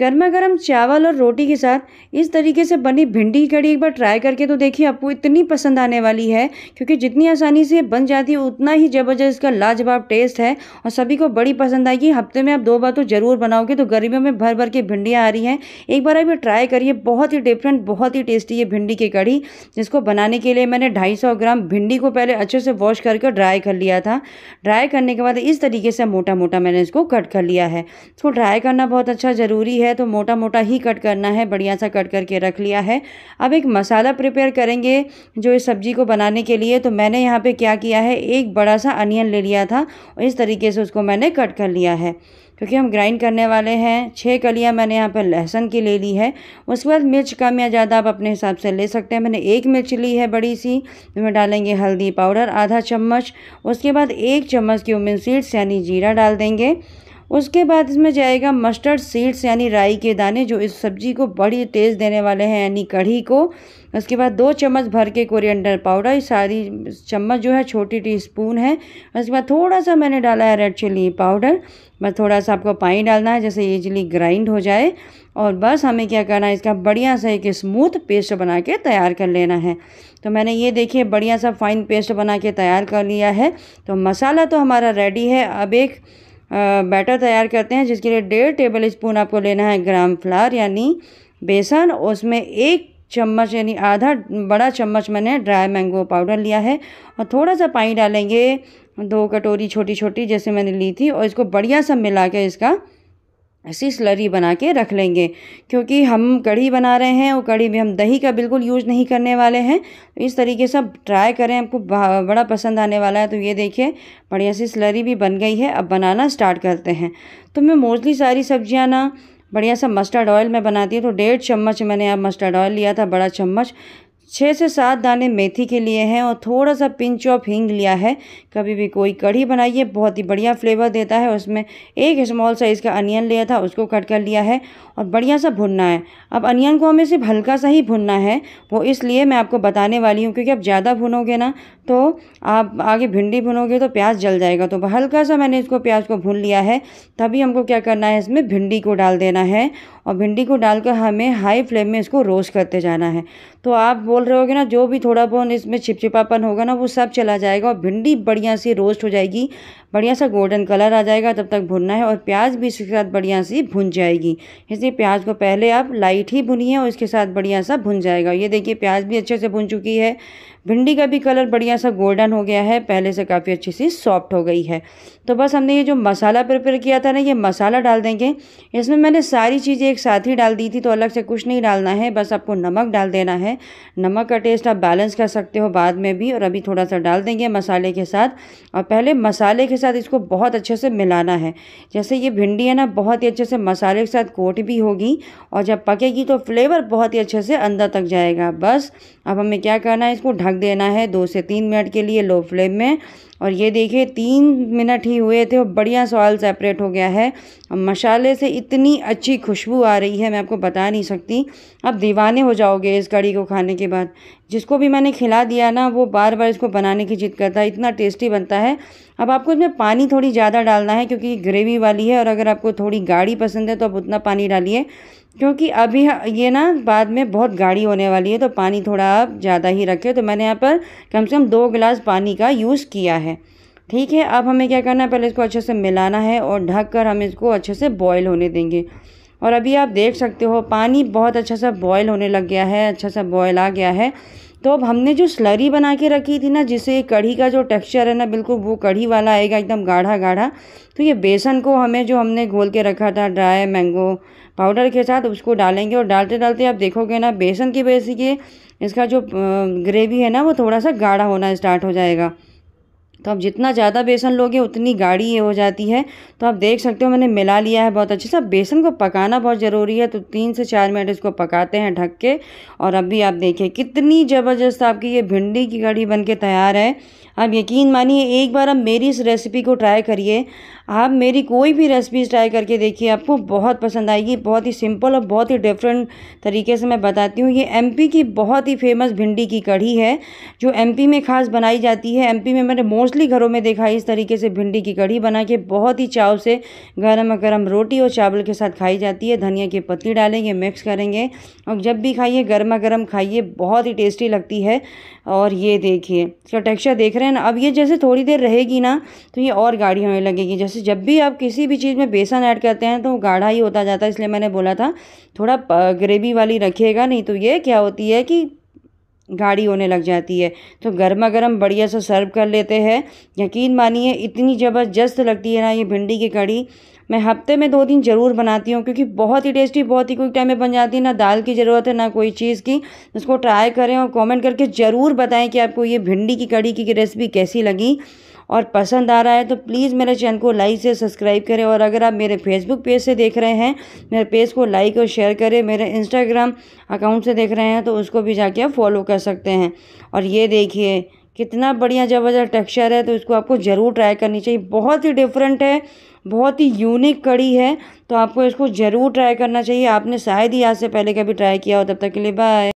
गर्मा गर्म चावल और रोटी के साथ इस तरीके से बनी भिंडी की कड़ी एक बार ट्राई करके तो देखिए आपको इतनी पसंद आने वाली है क्योंकि जितनी आसानी से बन जाती है उतना ही ज़बरदस्त इसका लाजवाब टेस्ट है और सभी को बड़ी पसंद आएगी हफ्ते में आप दो बार तो ज़रूर बनाओगे तो गर्मियों में भर भर के भिंडियाँ आ रही हैं एक बार अभी ट्राई करिए बहुत ही डिफरेंट बहुत ही टेस्टी है भिंडी की कड़ी जिसको बनाने के लिए मैंने ढाई ग्राम भिंडी को पहले अच्छे से वॉश करके ड्राई कर लिया था ड्राई करने के बाद इस तरीके से मोटा मोटा मैंने इसको कट कर लिया है इसको ड्राई करना बहुत अच्छा ज़रूरी है है तो मोटा मोटा ही कट करना है बढ़िया सा कट करके रख लिया है अब एक मसाला प्रिपेयर करेंगे जो इस सब्ज़ी को बनाने के लिए तो मैंने यहाँ पे क्या किया है एक बड़ा सा अनियन ले लिया था और इस तरीके से उसको मैंने कट कर लिया है क्योंकि हम ग्राइंड करने वाले हैं छः कलियाँ मैंने यहाँ पर लहसुन की ले ली है उसके बाद मिर्च कम या ज़्यादा आप अपने हिसाब से ले सकते हैं मैंने एक मिर्च ली है बड़ी सी उसमें डालेंगे हल्दी पाउडर आधा चम्मच उसके बाद एक चम्मच की उमिन सीड्स यानी जीरा डाल देंगे उसके बाद इसमें जाएगा मस्टर्ड सीड्स यानी राई के दाने जो इस सब्जी को बड़ी टेस्ट देने वाले हैं यानी कढ़ी को उसके बाद दो चम्मच भर के कोरिएंडर पाउडर ये सारी चम्मच जो है छोटी टी स्पून है उसके बाद थोड़ा सा मैंने डाला है रेड चिली पाउडर बस थोड़ा सा आपको पानी डालना है जैसे ईजिली ग्राइंड हो जाए और बस हमें क्या करना है इसका बढ़िया सा एक स्मूथ पेस्ट बना के तैयार कर लेना है तो मैंने ये देखिए बढ़िया सा फाइन पेस्ट बना के तैयार कर लिया है तो मसाला तो हमारा रेडी है अब एक बैटर तैयार करते हैं जिसके लिए डेढ़ टेबल स्पून आपको लेना है ग्राम फ्लार यानी बेसन उसमें एक चम्मच यानी आधा बड़ा चम्मच मैंने ड्राई मैंगो पाउडर लिया है और थोड़ा सा पानी डालेंगे दो कटोरी छोटी छोटी जैसे मैंने ली थी और इसको बढ़िया सा मिला के इसका ऐसी स्लरी बना के रख लेंगे क्योंकि हम कढ़ी बना रहे हैं और कढ़ी में हम दही का बिल्कुल यूज़ नहीं करने वाले हैं तो इस तरीके से ट्राई करें आपको बड़ा पसंद आने वाला है तो ये देखिए बढ़िया सी स्लरी भी बन गई है अब बनाना स्टार्ट करते हैं तो मैं मोस्टली सारी सब्जियाँ ना बढ़िया सा मस्टर्ड ऑयल मैं बनाती हूँ तो डेढ़ चम्मच मैंने अब मस्टर्ड ऑयल लिया था बड़ा चम्मच छः से सात दाने मेथी के लिए हैं और थोड़ा सा पिंच ऑफ हींग लिया है कभी भी कोई कढ़ी बनाइए बहुत ही बढ़िया फ्लेवर देता है उसमें एक स्मॉल साइज़ का अनियन लिया था उसको कट कर लिया है और बढ़िया सा भुनना है अब अनियन को हमें सिर्फ हल्का सा ही भुनना है वो इसलिए मैं आपको बताने वाली हूँ क्योंकि आप ज़्यादा भुनोगे ना तो आप आगे भिंडी भुनोगे तो प्याज जल जाएगा तो हल्का सा मैंने इसको प्याज को भून लिया है तभी हमको क्या करना है इसमें भिंडी को डाल देना है और भिंडी को डालकर हमें हाई फ्लेम में इसको रोस्ट करते जाना है तो आप बोल रहे होगे ना जो भी थोड़ा बहुत इसमें छिपछिपापन होगा ना वो सब चला जाएगा और भिंडी बढ़िया सी रोस्ट हो जाएगी बढ़िया सा गोल्डन कलर आ जाएगा तब तक भुनना है और प्याज भी इसके साथ बढ़िया सी भुन जाएगी इसलिए प्याज को पहले आप लाइट ही भुनिए और इसके साथ बढ़िया सा भुन जाएगा ये देखिए प्याज भी अच्छे से भुन चुकी है भिंडी का भी कलर बढ़िया सा गोल्डन हो गया है पहले से काफ़ी अच्छी सी सॉफ्ट हो गई है तो बस हमने ये जो मसाला प्रिपेयर किया था ना ये मसाला डाल देंगे इसमें मैंने सारी चीज़ें एक एक साथ ही डाल दी थी तो अलग से कुछ नहीं डालना है बस आपको नमक डाल देना है नमक का टेस्ट आप बैलेंस कर सकते हो बाद में भी और अभी थोड़ा सा डाल देंगे मसाले के साथ और पहले मसाले के साथ इसको बहुत अच्छे से मिलाना है जैसे ये भिंडी है ना बहुत ही अच्छे से मसाले के साथ कोट भी होगी और जब पकेगी तो फ्लेवर बहुत ही अच्छे से अंदर तक जाएगा बस अब हमें क्या करना है इसको ढक देना है दो से तीन मिनट के लिए लो फ्लेम में और ये देखिए तीन मिनट ही हुए थे और बढ़िया से सेपरेट हो गया है और मसाले से इतनी अच्छी खुशबू आ रही है मैं आपको बता नहीं सकती आप दीवाने हो जाओगे इस कड़ी को खाने के बाद जिसको भी मैंने खिला दिया ना वो बार बार इसको बनाने की जिद करता है इतना टेस्टी बनता है अब आपको इसमें पानी थोड़ी ज़्यादा डालना है क्योंकि ग्रेवी वाली है और अगर आपको थोड़ी गाढ़ी पसंद है तो आप उतना पानी डालिए क्योंकि अभी ये ना बाद में बहुत गाढ़ी होने वाली है तो पानी थोड़ा आप ज़्यादा ही रखें तो मैंने यहाँ पर कम से कम दो गिलास पानी का यूज़ किया है ठीक है अब हमें क्या करना है पहले इसको अच्छे से मिलाना है और ढक कर हम इसको अच्छे से बॉयल होने देंगे और अभी आप देख सकते हो पानी बहुत अच्छा सा बॉयल होने लग गया है अच्छा सा बॉयल आ गया है तो अब हमने जो स्लरी बना के रखी थी ना जिसे कढ़ी का जो टेक्सचर है ना बिल्कुल वो कढ़ी वाला आएगा एकदम गाढ़ा गाढ़ा तो ये बेसन को हमें जो हमने घोल के रखा था ड्राई मैंगो पाउडर के साथ उसको डालेंगे और डालते डालते आप देखोगे ना बेसन की वजह से इसका जो ग्रेवी है ना वो थोड़ा सा गाढ़ा होना स्टार्ट हो जाएगा तो आप जितना ज़्यादा बेसन लोगे उतनी गाढ़ी ये हो जाती है तो आप देख सकते हो मैंने मिला लिया है बहुत अच्छे से बेसन को पकाना बहुत ज़रूरी है तो तीन से चार मिनट इसको पकाते हैं ढक के और अभी आप देखिए कितनी ज़बरदस्त आपकी ये भिंडी की कड़ी बन के तैयार है आप यकीन मानिए एक बार आप मेरी इस रेसिपी को ट्राई करिए आप मेरी कोई भी रेसिपी ट्राई करके देखिए आपको बहुत पसंद आएगी बहुत ही सिंपल और बहुत ही डिफरेंट तरीके से मैं बताती हूँ ये एमपी की बहुत ही फेमस भिंडी की कढ़ी है जो एमपी में ख़ास बनाई जाती है एमपी में मेरे मोर मोस्टली घरों में देखा है इस तरीके से भिंडी की कढ़ी बना के बहुत ही चाव से गर्म गर्म रोटी और चावल के साथ खाई जाती है धनिया की पत्ती डालेंगे मिक्स करेंगे और जब भी खाइए गर्मा गर्म खाइए बहुत ही टेस्टी लगती है और ये देखिए इसका टेक्स्चर देख रहे हैं ना अब ये जैसे थोड़ी देर रहेगी ना तो ये और गाढ़ी होने लगेगी जैसे जब भी आप किसी भी चीज़ में बेसन ऐड करते हैं तो गाढ़ा ही होता जाता है इसलिए मैंने बोला था थोड़ा ग्रेवी वाली रखिएगा नहीं तो ये क्या होती है कि गाढ़ी होने लग जाती है तो गर्मा गर्म बढ़िया से सर्व कर लेते हैं यकीन मानिए इतनी ज़बरदस्त लगती है ना ये भिंडी की कड़ी मैं हफ्ते में दो दिन ज़रूर बनाती हूँ क्योंकि बहुत ही टेस्टी बहुत ही कोई टाइम में बन जाती है ना दाल की ज़रूरत है ना कोई चीज़ की उसको ट्राई करें और कमेंट करके ज़रूर बताएं कि आपको ये भिंडी की कड़ी की रेसिपी कैसी लगी और पसंद आ रहा है तो प्लीज़ मेरे चैनल को लाइक से सब्सक्राइब करें और अगर आप मेरे फेसबुक पेज से देख रहे हैं मेरे पेज को लाइक और शेयर करें मेरे इंस्टाग्राम अकाउंट से देख रहे हैं तो उसको भी जाके आप फॉलो कर सकते हैं और ये देखिए कितना बढ़िया जबरदस्त टेक्स्चर है तो इसको आपको ज़रूर ट्राई करनी चाहिए बहुत ही डिफरेंट है बहुत ही यूनिक कड़ी है तो आपको इसको ज़रूर ट्राई करना चाहिए आपने शायद ही आज से पहले कभी ट्राई किया हो तब तक के लिए बाय